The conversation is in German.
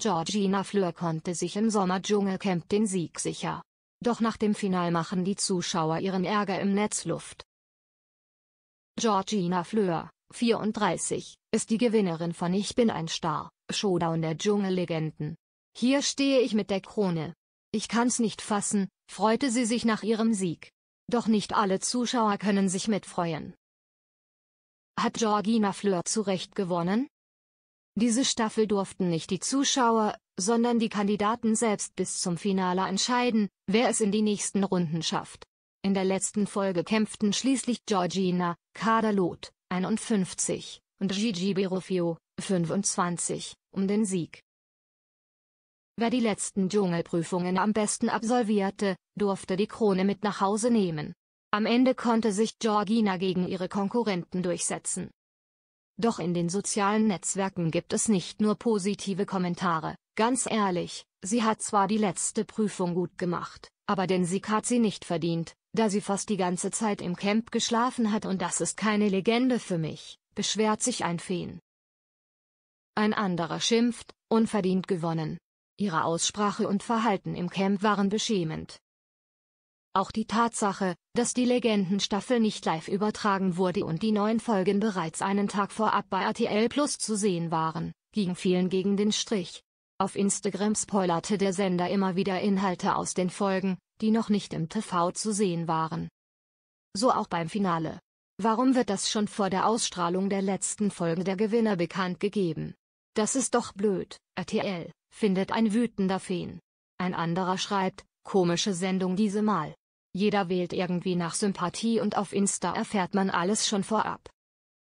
Georgina Fleur konnte sich im Sommerdschungelcamp den Sieg sicher. Doch nach dem Final machen die Zuschauer ihren Ärger im Netz Luft. Georgina Fleur, 34, ist die Gewinnerin von Ich bin ein Star, Showdown der Dschungellegenden. Hier stehe ich mit der Krone. Ich kann's nicht fassen, freute sie sich nach ihrem Sieg. Doch nicht alle Zuschauer können sich mitfreuen. Hat Georgina Fleur zu Recht gewonnen? Diese Staffel durften nicht die Zuschauer, sondern die Kandidaten selbst bis zum Finale entscheiden, wer es in die nächsten Runden schafft. In der letzten Folge kämpften schließlich Georgina, Kaderlot, 51, und Gigi Berufio, 25, um den Sieg. Wer die letzten Dschungelprüfungen am besten absolvierte, durfte die Krone mit nach Hause nehmen. Am Ende konnte sich Georgina gegen ihre Konkurrenten durchsetzen. Doch in den sozialen Netzwerken gibt es nicht nur positive Kommentare. Ganz ehrlich, sie hat zwar die letzte Prüfung gut gemacht, aber den Sieg hat sie nicht verdient, da sie fast die ganze Zeit im Camp geschlafen hat und das ist keine Legende für mich, beschwert sich ein Feen. Ein anderer schimpft, unverdient gewonnen. Ihre Aussprache und Verhalten im Camp waren beschämend, auch die Tatsache, dass die Legendenstaffel nicht live übertragen wurde und die neuen Folgen bereits einen Tag vorab bei RTL Plus zu sehen waren, ging vielen gegen den Strich. Auf Instagram spoilerte der Sender immer wieder Inhalte aus den Folgen, die noch nicht im TV zu sehen waren. So auch beim Finale. Warum wird das schon vor der Ausstrahlung der letzten Folge der Gewinner bekannt gegeben? Das ist doch blöd, RTL, findet ein wütender Feen. Ein anderer schreibt, komische Sendung diese Mal. Jeder wählt irgendwie nach Sympathie und auf Insta erfährt man alles schon vorab.